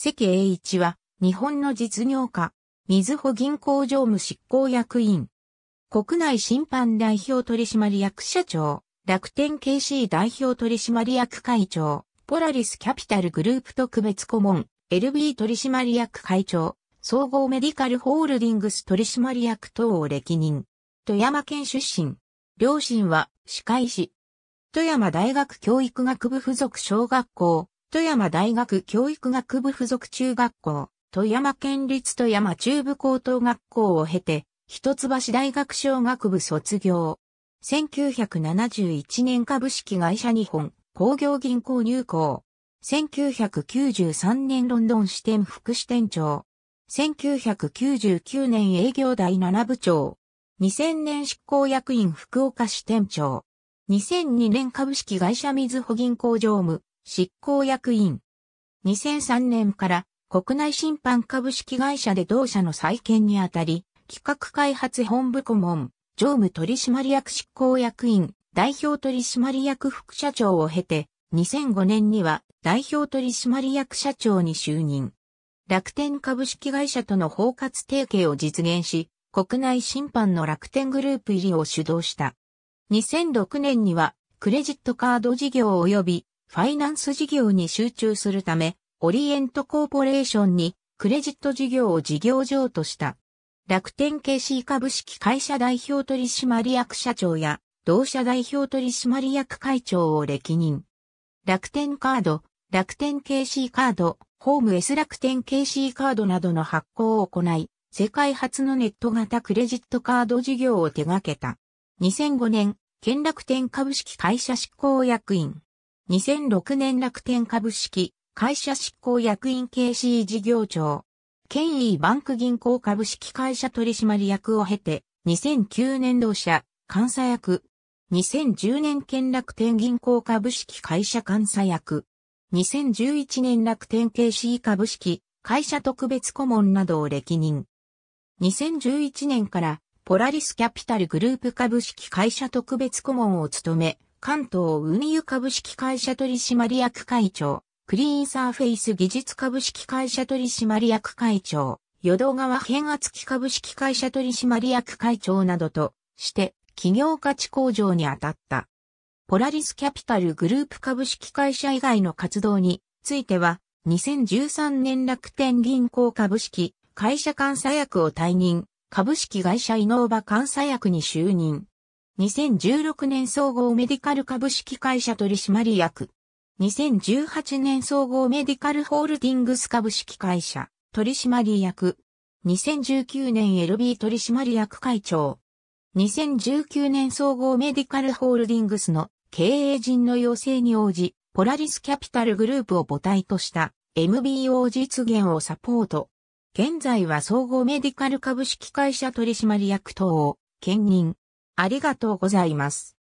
関栄一は、日本の実業家、水穂銀行常務執行役員、国内審判代表取締役社長、楽天 KC 代表取締役会長、ポラリスキャピタルグループ特別顧問、LB 取締役会長、総合メディカルホールディングス取締役等を歴任。富山県出身。両親は歯科医師。富山大学教育学部附属小学校富山大学教育学部附属中学校、富山県立富山中部高等学校を経て、一橋大学小学部卒業。1971年株式会社日本工業銀行入行。1993年ロンドン支店副支店長。1999年営業第7部長。2000年執行役員福岡支店長。2002年株式会社水穂銀行常務。執行役員。2003年から国内審判株式会社で同社の再建にあたり、企画開発本部顧問、常務取締役執行役員、代表取締役副社長を経て、2005年には代表取締役社長に就任。楽天株式会社との包括提携を実現し、国内審判の楽天グループ入りを主導した。2006年には、クレジットカード事業及びファイナンス事業に集中するため、オリエントコーポレーションにクレジット事業を事業上とした。楽天 KC 株式会社代表取締役社長や同社代表取締役会長を歴任。楽天カード、楽天 KC カード、ホーム S 楽天 KC カードなどの発行を行い、世界初のネット型クレジットカード事業を手掛けた。2005年、県楽天株式会社執行役員。2006年楽天株式会社執行役員 KC 事業長。権威バンク銀行株式会社取締役を経て、2009年同社監査役。2010年県楽天銀行株式会社監査役。2011年楽天 KC 株式会社特別顧問などを歴任。2011年からポラリスキャピタルグループ株式会社特別顧問を務め、関東運輸株式会社取締役会長、クリーンサーフェイス技術株式会社取締役会長、淀川変圧器株式会社取締役会長などとして、企業価値向上に当たった。ポラリスキャピタルグループ株式会社以外の活動については、2013年楽天銀行株式会社監査役を退任、株式会社イノーバ監査役に就任。2016年総合メディカル株式会社取締役。2018年総合メディカルホールディングス株式会社取締役。2019年 LB 取締役会長。2019年総合メディカルホールディングスの経営陣の要請に応じ、ポラリスキャピタルグループを母体とした MBO 実現をサポート。現在は総合メディカル株式会社取締役等を兼任。ありがとうございます。